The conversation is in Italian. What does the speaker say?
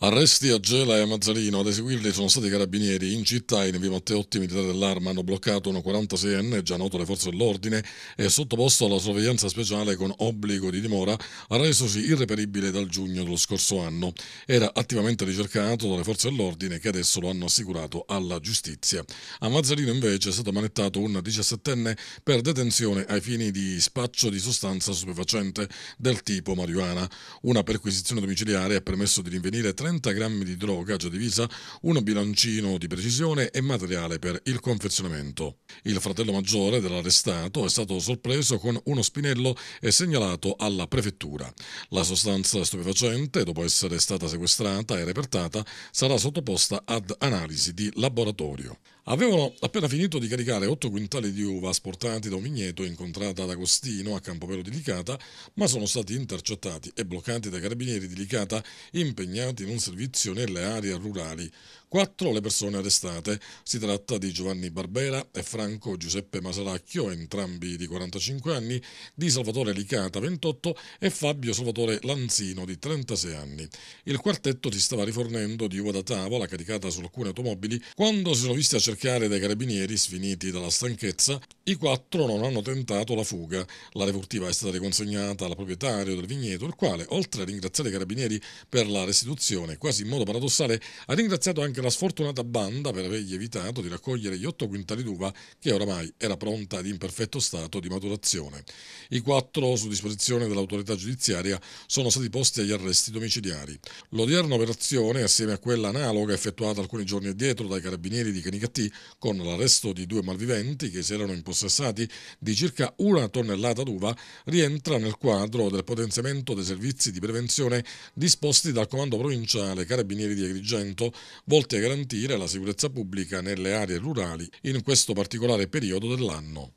Arresti a Gela e a Mazzarino, ad eseguirli sono stati i carabinieri. In città in via Matteotti, militari dell'arma, hanno bloccato un 46enne, già noto alle forze dell'ordine, e sottoposto alla sorveglianza speciale con obbligo di dimora, resosi irreperibile dal giugno dello scorso anno. Era attivamente ricercato dalle forze dell'ordine che adesso lo hanno assicurato alla giustizia. A Mazzarino invece è stato manettato un 17enne per detenzione ai fini di spaccio di sostanza stupefacente del tipo marijuana. Una perquisizione domiciliare ha permesso di rinvenire tre 30 grammi di droga già divisa, un bilancino di precisione e materiale per il confezionamento. Il fratello maggiore dell'arrestato è stato sorpreso con uno spinello e segnalato alla prefettura. La sostanza stupefacente, dopo essere stata sequestrata e repertata, sarà sottoposta ad analisi di laboratorio. Avevano appena finito di caricare otto quintali di uva asportati da un vigneto incontrato ad Agostino a Campovero di Licata, ma sono stati intercettati e bloccati dai carabinieri di Licata impegnati in un servizio nelle aree rurali. Quattro le persone arrestate. Si tratta di Giovanni Barbera e Franco Giuseppe Masaracchio, entrambi di 45 anni, di Salvatore Licata, 28, e Fabio Salvatore Lanzino, di 36 anni. Il quartetto si stava rifornendo di uva da tavola caricata su alcune automobili quando si sono visti a cercare cercare dai carabinieri, sfiniti dalla stanchezza, i quattro non hanno tentato la fuga. La refurtiva è stata riconsegnata al proprietario del vigneto, il quale, oltre a ringraziare i carabinieri per la restituzione, quasi in modo paradossale, ha ringraziato anche la sfortunata banda per avergli evitato di raccogliere gli otto quintali d'uva che oramai era pronta ed in perfetto stato di maturazione. I quattro, su disposizione dell'autorità giudiziaria, sono stati posti agli arresti domiciliari. L'odierna operazione, assieme a quella analoga effettuata alcuni giorni addietro dai carabinieri di Canicattì, con l'arresto di due malviventi che si erano impossessati di circa una tonnellata d'uva rientra nel quadro del potenziamento dei servizi di prevenzione disposti dal Comando Provinciale Carabinieri di Agrigento volti a garantire la sicurezza pubblica nelle aree rurali in questo particolare periodo dell'anno.